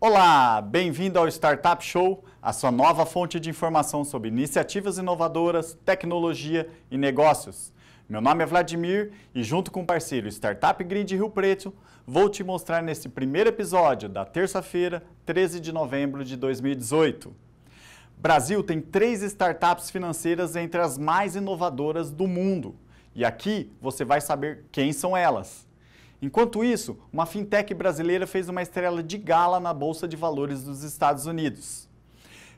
Olá, bem-vindo ao Startup Show, a sua nova fonte de informação sobre iniciativas inovadoras, tecnologia e negócios. Meu nome é Vladimir e, junto com o parceiro Startup Grid Rio Preto, vou te mostrar nesse primeiro episódio da terça-feira, 13 de novembro de 2018. Brasil tem três startups financeiras entre as mais inovadoras do mundo. E aqui você vai saber quem são elas. Enquanto isso, uma fintech brasileira fez uma estrela de gala na Bolsa de Valores dos Estados Unidos.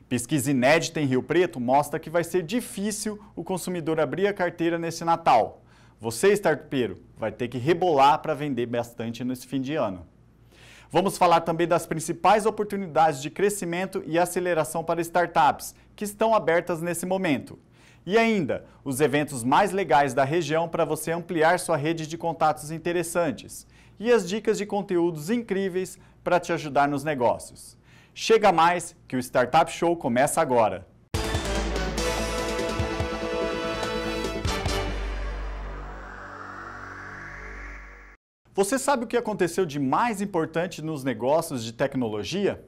Pesquisa inédita em Rio Preto mostra que vai ser difícil o consumidor abrir a carteira nesse Natal. Você, startupeiro, vai ter que rebolar para vender bastante nesse fim de ano. Vamos falar também das principais oportunidades de crescimento e aceleração para startups que estão abertas nesse momento. E ainda, os eventos mais legais da região para você ampliar sua rede de contatos interessantes e as dicas de conteúdos incríveis para te ajudar nos negócios. Chega mais que o Startup Show começa agora. Você sabe o que aconteceu de mais importante nos negócios de tecnologia?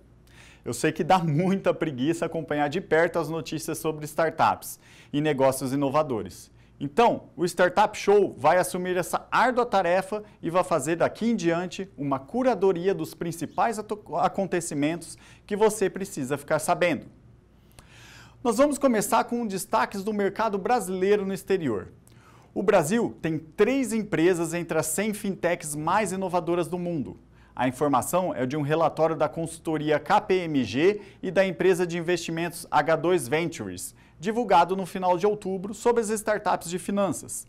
Eu sei que dá muita preguiça acompanhar de perto as notícias sobre startups e negócios inovadores. Então, o Startup Show vai assumir essa árdua tarefa e vai fazer daqui em diante uma curadoria dos principais acontecimentos que você precisa ficar sabendo. Nós vamos começar com destaques do mercado brasileiro no exterior. O Brasil tem três empresas entre as 100 fintechs mais inovadoras do mundo. A informação é de um relatório da consultoria KPMG e da empresa de investimentos H2 Ventures, divulgado no final de outubro sobre as startups de finanças.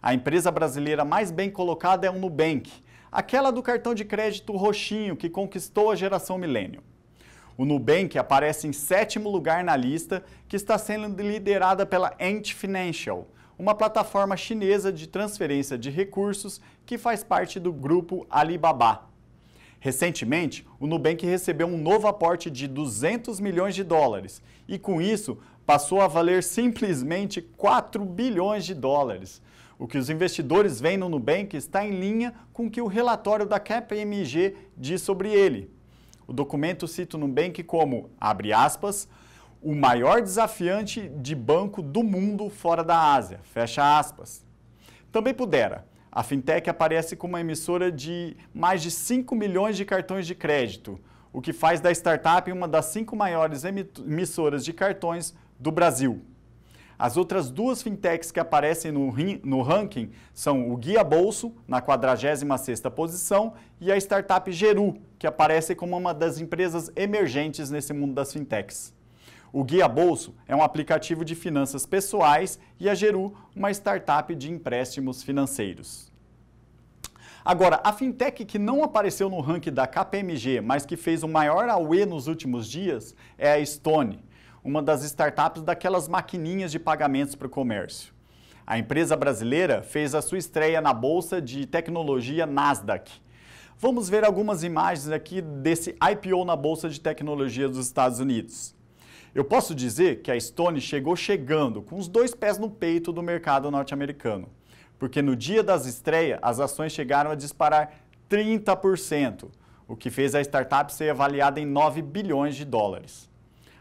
A empresa brasileira mais bem colocada é o Nubank, aquela do cartão de crédito roxinho que conquistou a geração milênio. O Nubank aparece em sétimo lugar na lista, que está sendo liderada pela Ant Financial, uma plataforma chinesa de transferência de recursos que faz parte do grupo Alibaba. Recentemente, o Nubank recebeu um novo aporte de 200 milhões de dólares e, com isso, passou a valer simplesmente 4 bilhões de dólares. O que os investidores veem no Nubank está em linha com o que o relatório da KPMG diz sobre ele. O documento cita o Nubank como, abre aspas, o maior desafiante de banco do mundo fora da Ásia, fecha aspas. Também pudera a fintech aparece como uma emissora de mais de 5 milhões de cartões de crédito, o que faz da startup uma das cinco maiores emissoras de cartões do Brasil. As outras duas fintechs que aparecem no, no ranking são o Guia Bolso, na 46ª posição, e a startup Geru, que aparece como uma das empresas emergentes nesse mundo das fintechs. O Guia Bolso é um aplicativo de finanças pessoais e a Geru, uma startup de empréstimos financeiros. Agora, a fintech que não apareceu no ranking da KPMG, mas que fez o maior AUE nos últimos dias, é a Stone, uma das startups daquelas maquininhas de pagamentos para o comércio. A empresa brasileira fez a sua estreia na bolsa de tecnologia Nasdaq. Vamos ver algumas imagens aqui desse IPO na bolsa de tecnologia dos Estados Unidos. Eu posso dizer que a Stone chegou chegando com os dois pés no peito do mercado norte-americano, porque no dia das estreias as ações chegaram a disparar 30%, o que fez a startup ser avaliada em 9 bilhões de dólares.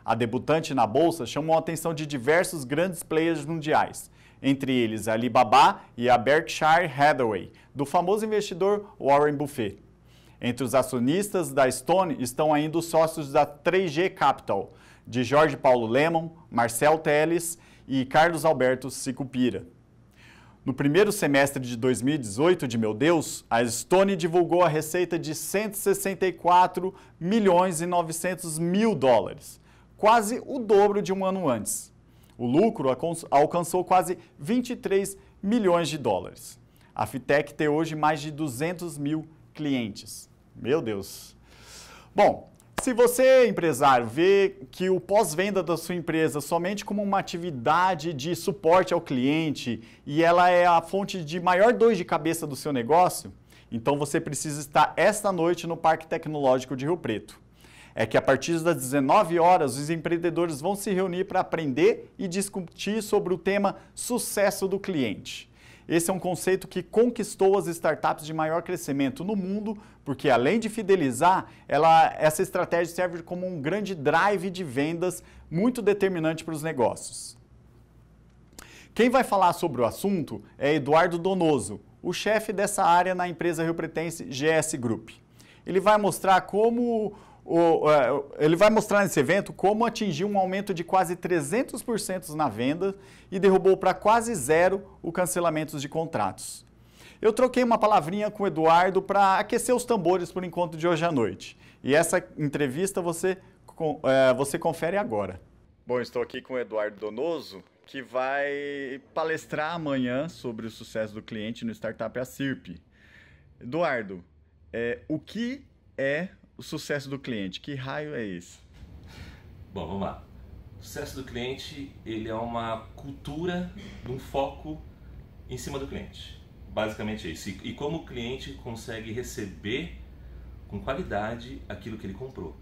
A debutante na bolsa chamou a atenção de diversos grandes players mundiais, entre eles a Alibaba e a Berkshire Hathaway, do famoso investidor Warren Buffett. Entre os acionistas da Stone estão ainda os sócios da 3G Capital, de Jorge Paulo Lemon, Marcel Teles e Carlos Alberto Sicupira. No primeiro semestre de 2018 de Meu Deus, a Stone divulgou a receita de 164 milhões e 900 mil dólares, quase o dobro de um ano antes. O lucro alcançou quase 23 milhões de dólares. A Fitec tem hoje mais de 200 mil clientes. Meu Deus! Bom, se você, empresário, vê que o pós-venda da sua empresa somente como uma atividade de suporte ao cliente e ela é a fonte de maior dor de cabeça do seu negócio, então você precisa estar esta noite no Parque Tecnológico de Rio Preto. É que a partir das 19 horas os empreendedores vão se reunir para aprender e discutir sobre o tema sucesso do cliente. Esse é um conceito que conquistou as startups de maior crescimento no mundo, porque além de fidelizar, ela, essa estratégia serve como um grande drive de vendas muito determinante para os negócios. Quem vai falar sobre o assunto é Eduardo Donoso, o chefe dessa área na empresa rio-pretense GS Group. Ele vai mostrar como é, o, ele vai mostrar nesse evento como atingiu um aumento de quase 300% na venda e derrubou para quase zero o cancelamento de contratos. Eu troquei uma palavrinha com o Eduardo para aquecer os tambores por encontro de hoje à noite. E essa entrevista você, é, você confere agora. Bom, estou aqui com o Eduardo Donoso, que vai palestrar amanhã sobre o sucesso do cliente no Startup A Eduardo, é, o que é o sucesso do cliente? Que raio é esse? Bom, vamos lá. O sucesso do cliente, ele é uma cultura um foco em cima do cliente. Basicamente é isso. E, como o cliente consegue receber com qualidade aquilo que ele comprou.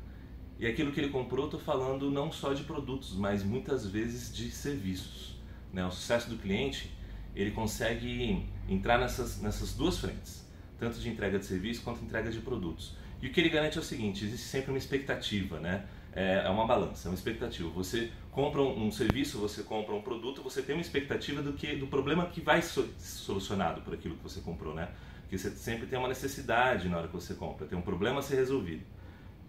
E aquilo que ele comprou, estou falando não só de produtos, mas muitas vezes de serviços. Né? O sucesso do cliente, ele consegue entrar nessas, nessas duas frentes, tanto de entrega de serviço quanto de entrega de produtos. E o que ele garante é o seguinte: existe sempre uma expectativa, né? É, é uma balança, é uma expectativa. Você compra um serviço, você compra um produto, você tem uma expectativa do que do problema que vai ser solucionado por aquilo que você comprou, né? Porque você sempre tem uma necessidade na hora que você compra, tem um problema a ser resolvido.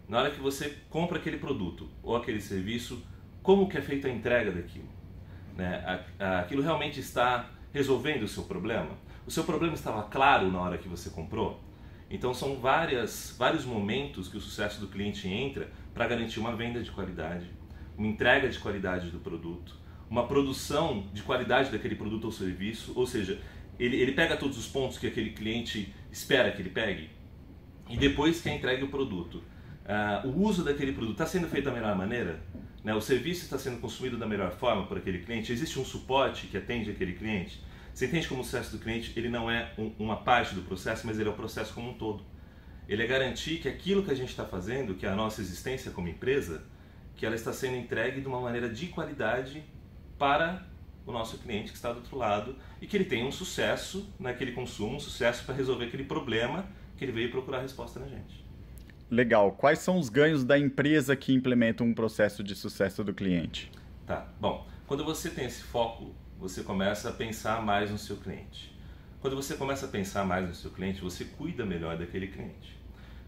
Na hora que você compra aquele produto ou aquele serviço, como que é feita a entrega daquilo? Né? Aquilo realmente está resolvendo o seu problema? O seu problema estava claro na hora que você comprou? Então são várias, vários momentos que o sucesso do cliente entra para garantir uma venda de qualidade, uma entrega de qualidade do produto, uma produção de qualidade daquele produto ou serviço, ou seja, ele, ele pega todos os pontos que aquele cliente espera que ele pegue e depois que é entregue o produto. Uh, o uso daquele produto está sendo feito da melhor maneira? Né? O serviço está sendo consumido da melhor forma por aquele cliente? Existe um suporte que atende aquele cliente? Você entende como o sucesso do cliente ele não é um, uma parte do processo, mas ele é o processo como um todo. Ele é garantir que aquilo que a gente está fazendo, que é a nossa existência como empresa, que ela está sendo entregue de uma maneira de qualidade para o nosso cliente que está do outro lado e que ele tenha um sucesso naquele consumo, um sucesso para resolver aquele problema que ele veio procurar resposta na gente. Legal. Quais são os ganhos da empresa que implementa um processo de sucesso do cliente? Tá. Bom, quando você tem esse foco você começa a pensar mais no seu cliente. Quando você começa a pensar mais no seu cliente, você cuida melhor daquele cliente.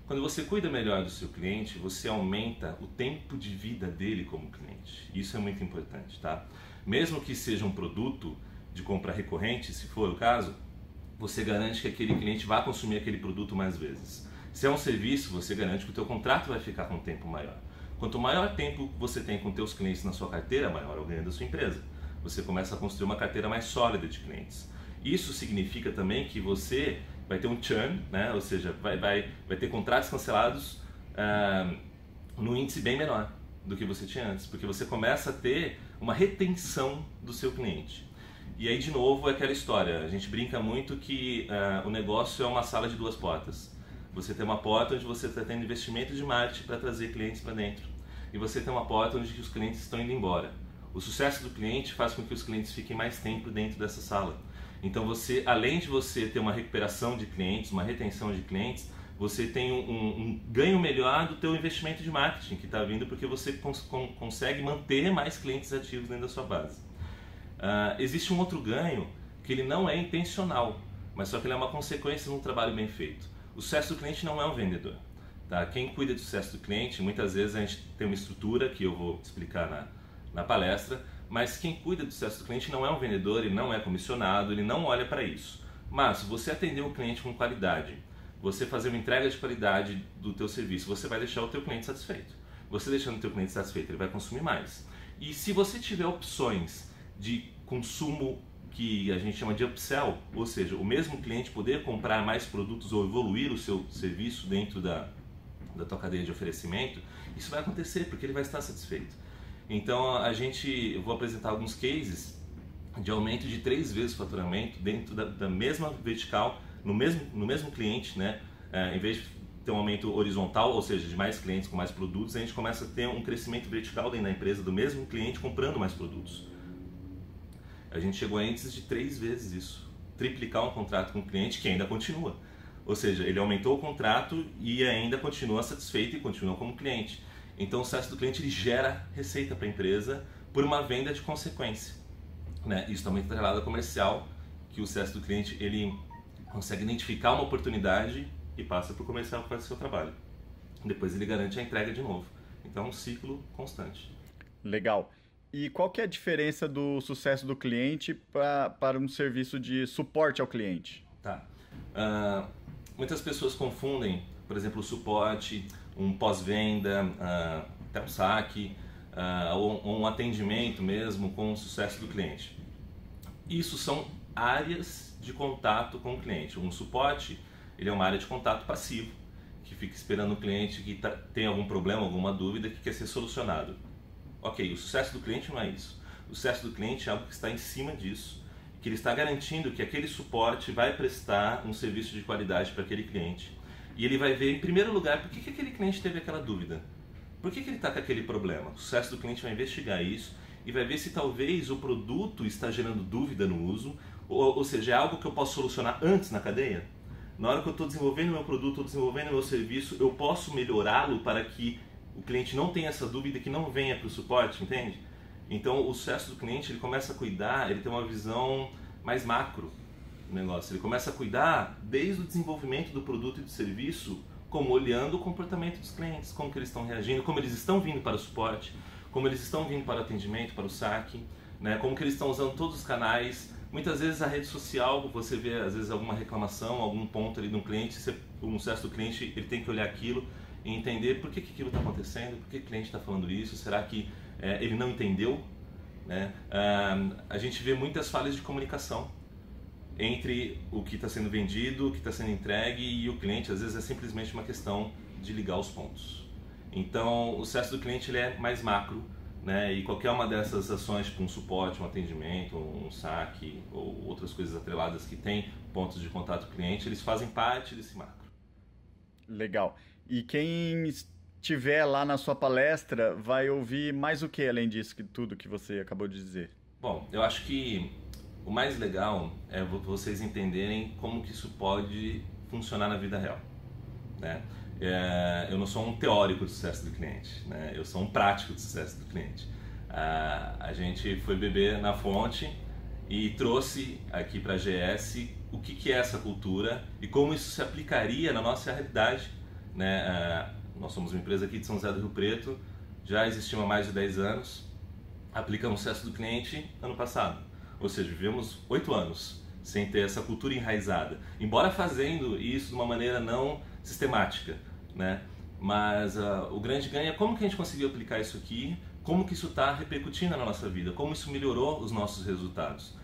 Quando você cuida melhor do seu cliente, você aumenta o tempo de vida dele como cliente. Isso é muito importante, tá? Mesmo que seja um produto de compra recorrente, se for o caso, você garante que aquele cliente vá consumir aquele produto mais vezes. Se é um serviço, você garante que o teu contrato vai ficar com um tempo maior. Quanto maior tempo você tem com teus clientes na sua carteira, maior é o ganho da sua empresa você começa a construir uma carteira mais sólida de clientes. Isso significa também que você vai ter um churn, né? ou seja, vai, vai, vai ter contratos cancelados uh, ah, no índice bem menor do que você tinha antes, porque você começa a ter uma retenção do seu cliente. E aí, de novo, é aquela história. A gente brinca muito que ah, o negócio é uma sala de duas portas. Você tem uma porta onde você está tendo investimento de marketing para trazer clientes para dentro. E você tem uma porta onde os clientes estão indo embora. O sucesso do cliente faz com que os clientes fiquem mais tempo dentro dessa sala. Então você, além de você ter uma recuperação de clientes, uma retenção de clientes, você tem um, um, um ganho melhor do teu investimento de marketing que está vindo porque você cons com, consegue manter mais clientes ativos dentro da sua base. Uh, existe um outro ganho que ele não é intencional, mas só que ele é uma consequência de um trabalho bem feito. O sucesso do cliente não é um vendedor. Tá? Quem cuida do sucesso do cliente, muitas vezes a gente tem uma estrutura que eu vou explicar na, na palestra, mas quem cuida do sucesso do cliente não é um vendedor, ele não é comissionado, ele não olha para isso. Mas você atender o cliente com qualidade, você fazer uma entrega de qualidade do teu serviço, você vai deixar o teu cliente satisfeito. Você deixando o teu cliente satisfeito, ele vai consumir mais. E se você tiver opções de consumo que a gente chama de upsell, ou seja, o mesmo cliente poder comprar mais produtos ou evoluir o seu serviço dentro da, da tua cadeia de oferecimento, isso vai acontecer porque ele vai estar satisfeito. Então a gente, eu vou apresentar alguns cases de aumento de três vezes o faturamento dentro da, da mesma vertical, no mesmo, no mesmo cliente, né? É, em vez de ter um aumento horizontal, ou seja, de mais clientes com mais produtos, a gente começa a ter um crescimento vertical dentro da empresa do mesmo cliente comprando mais produtos. A gente chegou a de três vezes isso, triplicar um contrato com o cliente que ainda continua. Ou seja, ele aumentou o contrato e ainda continua satisfeito e continua como cliente. Então o sucesso do cliente ele gera receita para a empresa por uma venda de consequência. Né? Isso também está relacionado ao comercial, que o sucesso do cliente ele consegue identificar uma oportunidade e passa para o comercial que faz o seu trabalho. Depois ele garante a entrega de novo. Então é um ciclo constante. Legal. E qual que é a diferença do sucesso do cliente pra, para um serviço de suporte ao cliente? Tá. Uh, muitas pessoas confundem, por exemplo, o suporte um pós-venda, ah, até um saque, ah, ou, um atendimento mesmo com o sucesso do cliente. Isso são áreas de contato com o cliente. Um suporte, ele é uma área de contato passivo, que fica esperando o cliente que tá, tem algum problema, alguma dúvida que quer ser solucionado. Ok, o sucesso do cliente não é isso. O sucesso do cliente é algo que está em cima disso, que ele está garantindo que aquele suporte vai prestar um serviço de qualidade para aquele cliente e ele vai ver, em primeiro lugar, por que, que aquele cliente teve aquela dúvida. Por que, que ele está com aquele problema? O sucesso do cliente vai investigar isso e vai ver se talvez o produto está gerando dúvida no uso, ou, ou seja, é algo que eu posso solucionar antes na cadeia. Na hora que eu estou desenvolvendo meu produto, estou desenvolvendo meu serviço, eu posso melhorá-lo para que o cliente não tenha essa dúvida que não venha para o suporte, entende? Então, o sucesso do cliente ele começa a cuidar, ele tem uma visão mais macro o negócio. Ele começa a cuidar desde o desenvolvimento do produto e do serviço, como olhando o comportamento dos clientes, como que eles estão reagindo, como eles estão vindo para o suporte, como eles estão vindo para o atendimento, para o saque, né? como que eles estão usando todos os canais. Muitas vezes a rede social, você vê às vezes alguma reclamação, algum ponto ali de um cliente, um sucesso do cliente, ele tem que olhar aquilo e entender por que, que aquilo está acontecendo, por que o cliente está falando isso, será que é, ele não entendeu? Né? Ah, a gente vê muitas falhas de comunicação entre o que está sendo vendido, o que está sendo entregue e o cliente. Às vezes é simplesmente uma questão de ligar os pontos. Então, o sucesso do cliente ele é mais macro, né? E qualquer uma dessas ações, tipo um suporte, um atendimento, um saque ou outras coisas atreladas que tem pontos de contato do cliente, eles fazem parte desse macro. Legal. E quem estiver lá na sua palestra vai ouvir mais o que além disso, que tudo que você acabou de dizer? Bom, eu acho que o mais legal é vocês entenderem como que isso pode funcionar na vida real. Né? É, eu não sou um teórico do sucesso do cliente, né? eu sou um prático do sucesso do cliente. Ah, a gente foi beber na fonte e trouxe aqui para a GS o que, que, é essa cultura e como isso se aplicaria na nossa realidade. Né? Ah, nós somos uma empresa aqui de São José do Rio Preto, já existimos há mais de 10 anos, aplicamos o sucesso do cliente ano passado. Ou seja, vivemos oito anos sem ter essa cultura enraizada. Embora fazendo isso de uma maneira não sistemática, né? Mas uh, o grande ganho é como que a gente conseguiu aplicar isso aqui, como que isso está repercutindo na nossa vida, como isso melhorou os nossos resultados.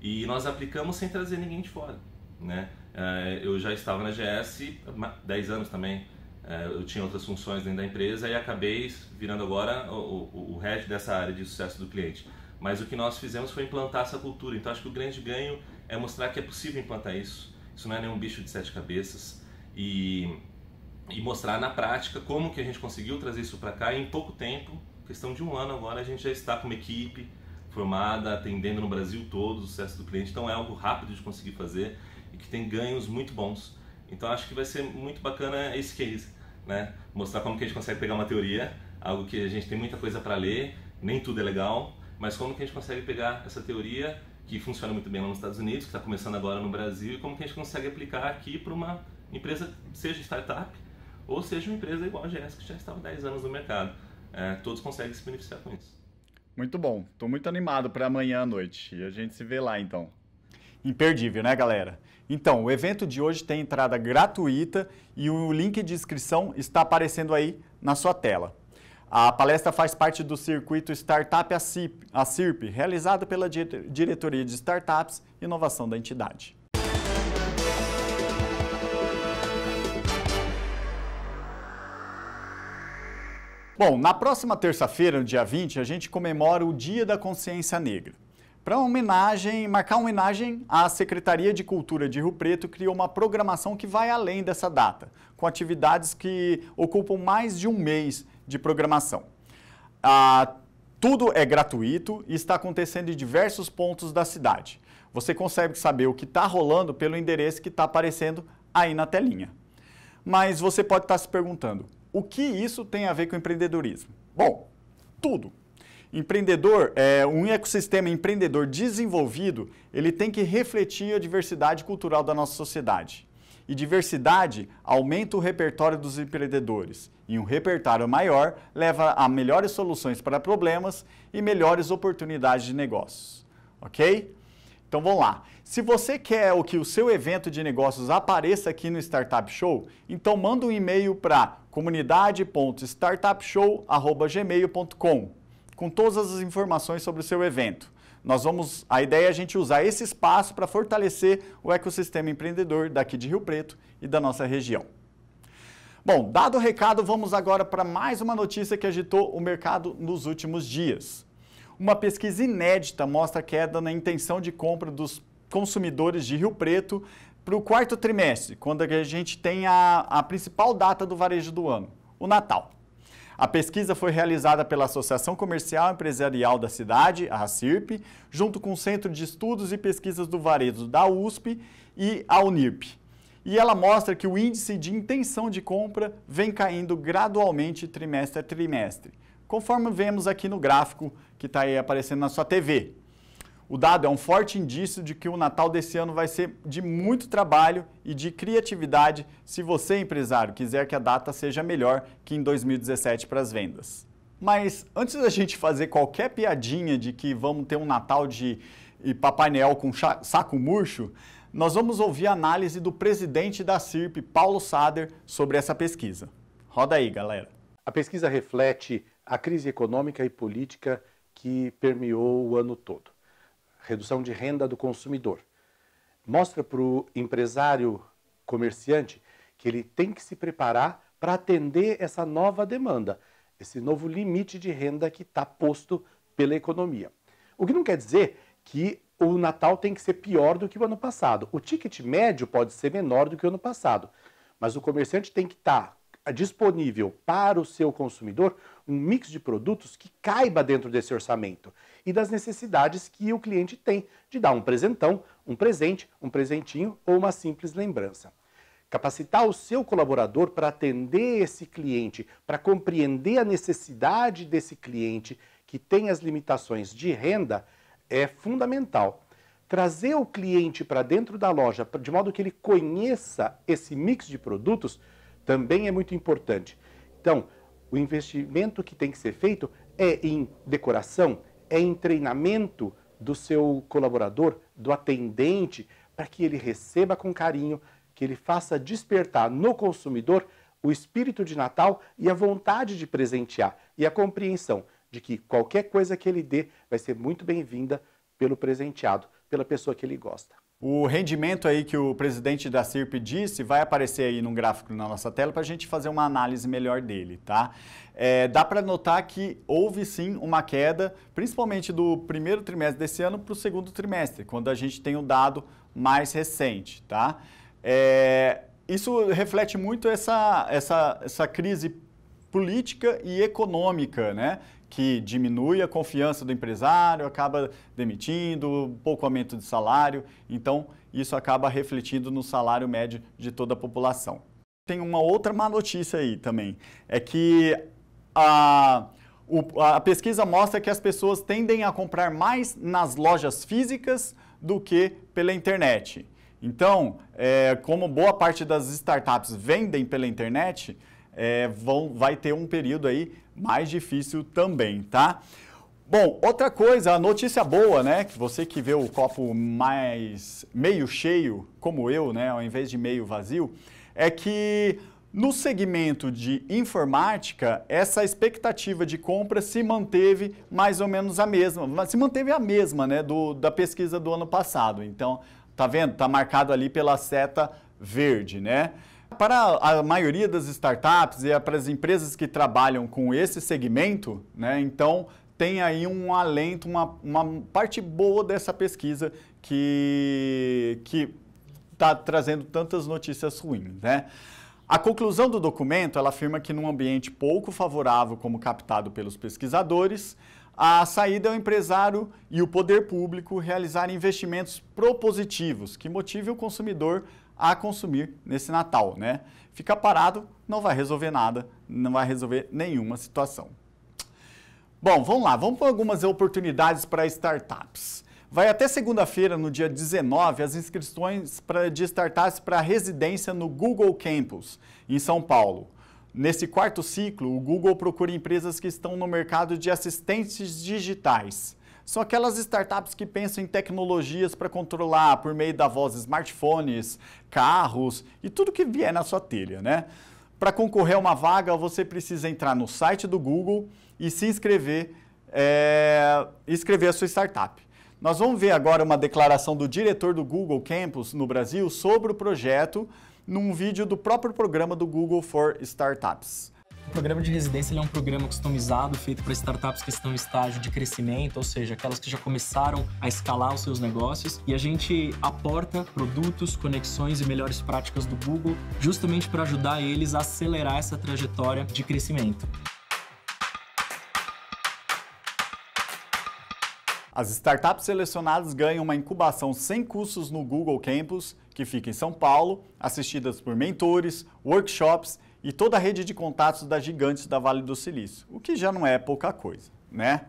E nós aplicamos sem trazer ninguém de fora, né? Uh, eu já estava na GS há 10 anos também, uh, eu tinha outras funções dentro da empresa e acabei virando agora o, o, o head dessa área de sucesso do cliente. Mas o que nós fizemos foi implantar essa cultura. Então acho que o grande ganho é mostrar que é possível implantar isso. Isso não é nenhum bicho de sete cabeças. E, e mostrar na prática como que a gente conseguiu trazer isso para cá e em pouco tempo, questão de um ano agora, a gente já está com uma equipe formada, atendendo no Brasil todo o sucesso do cliente. Então é algo rápido de conseguir fazer e que tem ganhos muito bons. Então acho que vai ser muito bacana esse case, né? Mostrar como que a gente consegue pegar uma teoria, algo que a gente tem muita coisa para ler, nem tudo é legal, mas como que a gente consegue pegar essa teoria que funciona muito bem lá nos Estados Unidos, que está começando agora no Brasil, e como que a gente consegue aplicar aqui para uma empresa, seja startup ou seja uma empresa igual a GS, que já estava há 10 anos no mercado. É, todos conseguem se beneficiar com isso. Muito bom. Estou muito animado para amanhã à noite. E a gente se vê lá então. Imperdível, né, galera? Então, o evento de hoje tem entrada gratuita e o link de inscrição está aparecendo aí na sua tela. A palestra faz parte do circuito Startup a CIRP, realizado pela Diretoria de Startups e Inovação da entidade. Bom, na próxima terça-feira, no dia 20, a gente comemora o Dia da Consciência Negra. Para homenagem, marcar homenagem, a Secretaria de Cultura de Rio Preto criou uma programação que vai além dessa data, com atividades que ocupam mais de um mês de programação. Ah, tudo é gratuito e está acontecendo em diversos pontos da cidade. Você consegue saber o que está rolando pelo endereço que está aparecendo aí na telinha. Mas você pode estar tá se perguntando, o que isso tem a ver com empreendedorismo? Bom, tudo. Empreendedor, é, um ecossistema empreendedor desenvolvido, ele tem que refletir a diversidade cultural da nossa sociedade. E diversidade aumenta o repertório dos empreendedores, e um repertório maior leva a melhores soluções para problemas e melhores oportunidades de negócios. Ok? Então vamos lá. Se você quer o que o seu evento de negócios apareça aqui no Startup Show, então manda um e-mail para comunidade.startupshow@gmail.com com todas as informações sobre o seu evento. Nós vamos, a ideia é a gente usar esse espaço para fortalecer o ecossistema empreendedor daqui de Rio Preto e da nossa região. Bom, dado o recado, vamos agora para mais uma notícia que agitou o mercado nos últimos dias. Uma pesquisa inédita mostra queda na intenção de compra dos consumidores de Rio Preto para o quarto trimestre, quando a gente tem a, a principal data do varejo do ano, o Natal. A pesquisa foi realizada pela Associação Comercial Empresarial da Cidade, a CIRP, junto com o Centro de Estudos e Pesquisas do Varejo da USP e a UNIRP. E ela mostra que o índice de intenção de compra vem caindo gradualmente trimestre a trimestre, conforme vemos aqui no gráfico que está aí aparecendo na sua TV. O dado é um forte indício de que o Natal desse ano vai ser de muito trabalho e de criatividade se você, empresário, quiser que a data seja melhor que em 2017 para as vendas. Mas antes da gente fazer qualquer piadinha de que vamos ter um Natal de Papai Noel com saco murcho, nós vamos ouvir a análise do presidente da CIRP, Paulo Sader, sobre essa pesquisa. Roda aí, galera. A pesquisa reflete a crise econômica e política que permeou o ano todo redução de renda do consumidor. Mostra para o empresário comerciante que ele tem que se preparar para atender essa nova demanda, esse novo limite de renda que está posto pela economia. O que não quer dizer que o Natal tem que ser pior do que o ano passado. O ticket médio pode ser menor do que o ano passado, mas o comerciante tem que estar tá disponível para o seu consumidor um mix de produtos que caiba dentro desse orçamento e das necessidades que o cliente tem de dar um presentão, um presente, um presentinho ou uma simples lembrança. Capacitar o seu colaborador para atender esse cliente, para compreender a necessidade desse cliente que tem as limitações de renda é fundamental. Trazer o cliente para dentro da loja, de modo que ele conheça esse mix de produtos, também é muito importante. Então, o investimento que tem que ser feito é em decoração, é em treinamento do seu colaborador, do atendente, para que ele receba com carinho, que ele faça despertar no consumidor o espírito de Natal e a vontade de presentear e a compreensão de que qualquer coisa que ele dê vai ser muito bem-vinda pelo presenteado, pela pessoa que ele gosta. O rendimento aí que o presidente da CIRP disse vai aparecer aí num gráfico na nossa tela para a gente fazer uma análise melhor dele, tá? É, dá para notar que houve sim uma queda, principalmente do primeiro trimestre desse ano para o segundo trimestre, quando a gente tem o um dado mais recente, tá? É, isso reflete muito essa, essa, essa crise política e econômica, né? que diminui a confiança do empresário, acaba demitindo, pouco aumento de salário. Então, isso acaba refletindo no salário médio de toda a população. Tem uma outra má notícia aí também, é que a, o, a pesquisa mostra que as pessoas tendem a comprar mais nas lojas físicas do que pela internet. Então, é, como boa parte das startups vendem pela internet, é, vão, vai ter um período aí mais difícil também, tá? Bom, outra coisa, a notícia boa, né? Que você que vê o copo mais meio cheio, como eu, né, ao invés de meio vazio, é que no segmento de informática, essa expectativa de compra se manteve mais ou menos a mesma, se manteve a mesma, né, do, da pesquisa do ano passado. Então, tá vendo? Tá marcado ali pela seta verde, né? Para a maioria das startups e para as empresas que trabalham com esse segmento, né, então tem aí um alento, uma, uma parte boa dessa pesquisa que que está trazendo tantas notícias ruins, né? A conclusão do documento, ela afirma que num ambiente pouco favorável como captado pelos pesquisadores, a saída é o empresário e o poder público realizar investimentos propositivos que motive o consumidor a consumir nesse Natal, né? Fica parado, não vai resolver nada, não vai resolver nenhuma situação. Bom, vamos lá, vamos para algumas oportunidades para startups. Vai até segunda-feira, no dia 19, as inscrições pra, de startups para residência no Google Campus, em São Paulo. Nesse quarto ciclo, o Google procura empresas que estão no mercado de assistentes digitais são aquelas startups que pensam em tecnologias para controlar por meio da voz smartphones, carros e tudo que vier na sua telha, né? Para concorrer a uma vaga, você precisa entrar no site do Google e se inscrever, é, inscrever a sua startup. Nós vamos ver agora uma declaração do diretor do Google Campus no Brasil sobre o projeto num vídeo do próprio programa do Google for Startups. O programa de residência é um programa customizado, feito para startups que estão em estágio de crescimento, ou seja, aquelas que já começaram a escalar os seus negócios. E a gente aporta produtos, conexões e melhores práticas do Google justamente para ajudar eles a acelerar essa trajetória de crescimento. As startups selecionadas ganham uma incubação sem custos no Google Campus, que fica em São Paulo, assistidas por mentores, workshops e toda a rede de contatos das gigantes da Vale do Silício, o que já não é pouca coisa, né?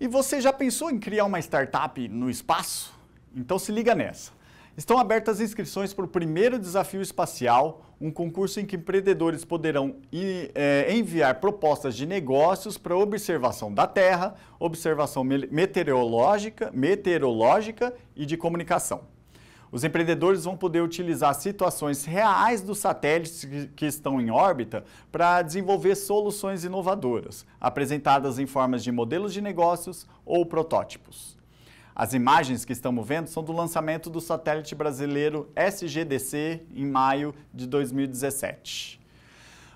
E você já pensou em criar uma startup no espaço? Então se liga nessa. Estão abertas inscrições para o primeiro desafio espacial, um concurso em que empreendedores poderão é, enviar propostas de negócios para observação da Terra, observação meteorológica, meteorológica e de comunicação. Os empreendedores vão poder utilizar situações reais dos satélites que estão em órbita para desenvolver soluções inovadoras, apresentadas em formas de modelos de negócios ou protótipos. As imagens que estamos vendo são do lançamento do satélite brasileiro SGDC em maio de 2017.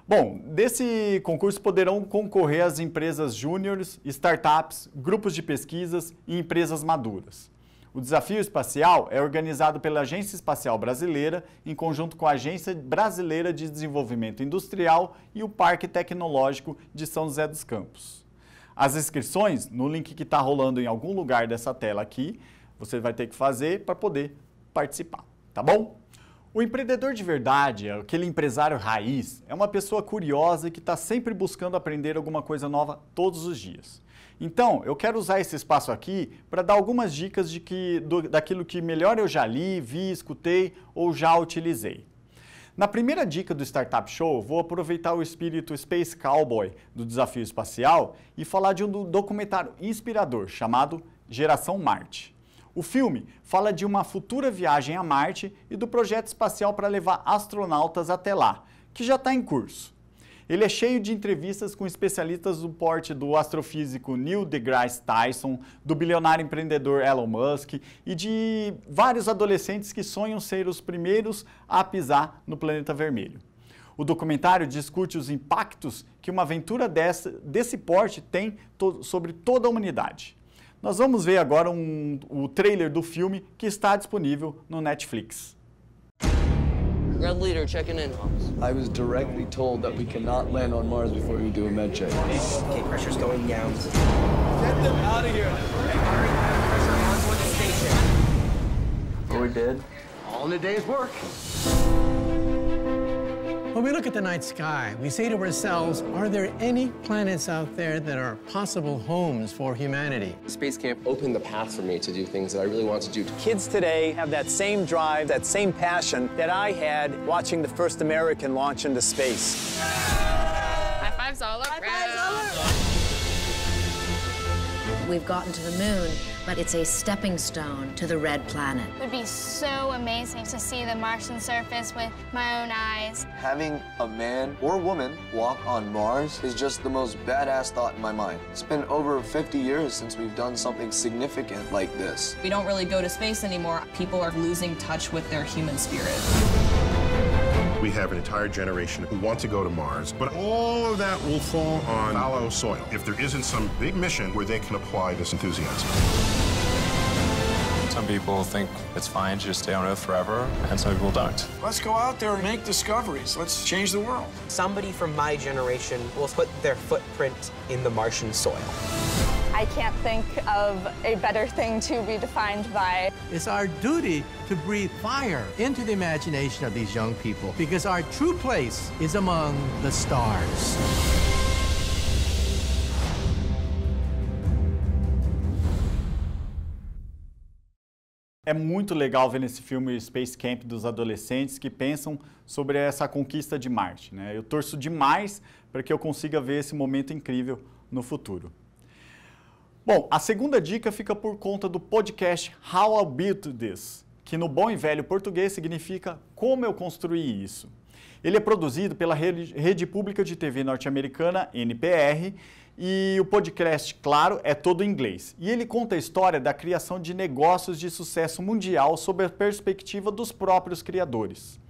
Bom, desse concurso poderão concorrer as empresas júniores, startups, grupos de pesquisas e empresas maduras. O desafio espacial é organizado pela Agência Espacial Brasileira, em conjunto com a Agência Brasileira de Desenvolvimento Industrial e o Parque Tecnológico de São José dos Campos. As inscrições, no link que está rolando em algum lugar dessa tela aqui, você vai ter que fazer para poder participar, tá bom? O empreendedor de verdade, aquele empresário raiz, é uma pessoa curiosa que está sempre buscando aprender alguma coisa nova todos os dias. Então, eu quero usar esse espaço aqui para dar algumas dicas de que, do, daquilo que melhor eu já li, vi, escutei ou já utilizei. Na primeira dica do Startup Show, vou aproveitar o espírito Space Cowboy do desafio espacial e falar de um documentário inspirador chamado Geração Marte. O filme fala de uma futura viagem a Marte e do projeto espacial para levar astronautas até lá, que já está em curso. Ele é cheio de entrevistas com especialistas do porte do astrofísico Neil deGrasse Tyson, do bilionário empreendedor Elon Musk e de vários adolescentes que sonham ser os primeiros a pisar no planeta vermelho. O documentário discute os impactos que uma aventura dessa, desse porte tem to sobre toda a humanidade. Nós vamos ver agora um, o trailer do filme que está disponível no Netflix. Red leader checking in, I was directly told that we cannot land on Mars before we do a med check. Okay, pressure's going down. Get them out of here. Pressure onto the station. Are we dead? All in a day's work. When we look at the night sky, we say to ourselves, are there any planets out there that are possible homes for humanity? Space camp opened the path for me to do things that I really want to do. Kids today have that same drive, that same passion that I had watching the first American launch into space. High fives all around. High fives all around we've gotten to the moon, but it's a stepping stone to the red planet. It would be so amazing to see the Martian surface with my own eyes. Having a man or woman walk on Mars is just the most badass thought in my mind. It's been over 50 years since we've done something significant like this. We don't really go to space anymore. People are losing touch with their human spirit we have an entire generation who want to go to Mars, but all of that will fall on fallow soil if there isn't some big mission where they can apply this enthusiasm. Some people think it's fine to just stay on Earth forever, and some people don't. Let's go out there and make discoveries. Let's change the world. Somebody from my generation will put their footprint in the Martian soil. I can't think of a better thing to be defined by. It's our duty to breathe fire into the imagination of these young people because our true place is among the stars. É muito legal ver nesse filme Space Camp dos adolescentes que pensam sobre essa conquista de Marte. Né? Eu torço demais para que eu consiga ver esse momento incrível no futuro. Bom, a segunda dica fica por conta do podcast How I Built This, que no bom e velho português significa Como Eu Construí Isso. Ele é produzido pela rede pública de TV norte-americana, NPR, e o podcast, claro, é todo em inglês. E ele conta a história da criação de negócios de sucesso mundial sob a perspectiva dos próprios criadores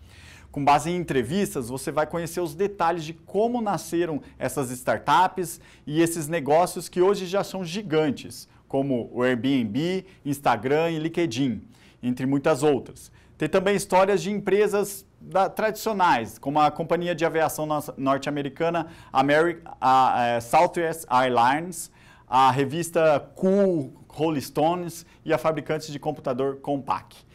com base em entrevistas, você vai conhecer os detalhes de como nasceram essas startups e esses negócios que hoje já são gigantes, como o Airbnb, Instagram e LinkedIn, entre muitas outras. Tem também histórias de empresas da, tradicionais, como a companhia de aviação norte-americana é, Southwest Airlines, a revista Cool, Rolling Stones e a fabricante de computador Compaq.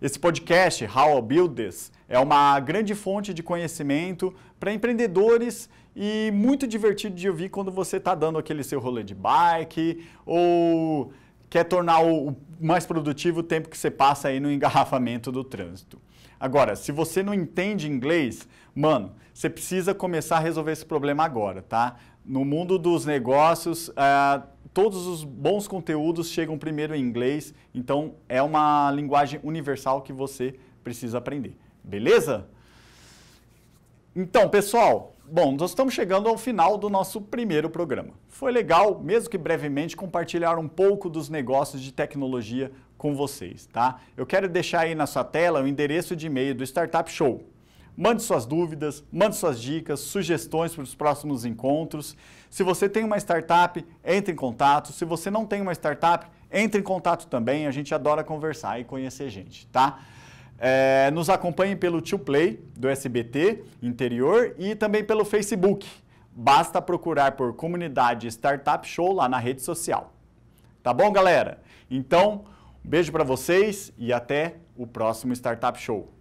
Esse podcast, How I Build This, é uma grande fonte de conhecimento para empreendedores e muito divertido de ouvir quando você está dando aquele seu rolê de bike ou quer tornar o mais produtivo o tempo que você passa aí no engarrafamento do trânsito. Agora, se você não entende inglês, mano, você precisa começar a resolver esse problema agora, tá? No mundo dos negócios, uh, todos os bons conteúdos chegam primeiro em inglês, então é uma linguagem universal que você precisa aprender. Beleza? Então, pessoal, bom, nós estamos chegando ao final do nosso primeiro programa. Foi legal, mesmo que brevemente, compartilhar um pouco dos negócios de tecnologia com vocês, tá? Eu quero deixar aí na sua tela o endereço de e-mail do Startup Show. Mande suas dúvidas, mande suas dicas, sugestões para os próximos encontros. Se você tem uma startup, entre em contato. Se você não tem uma startup, entre em contato também. A gente adora conversar e conhecer gente, tá? É, nos acompanhe pelo Tio Play do SBT Interior e também pelo Facebook. Basta procurar por Comunidade Startup Show lá na rede social. Tá bom, galera? Então, um beijo para vocês e até o próximo Startup Show.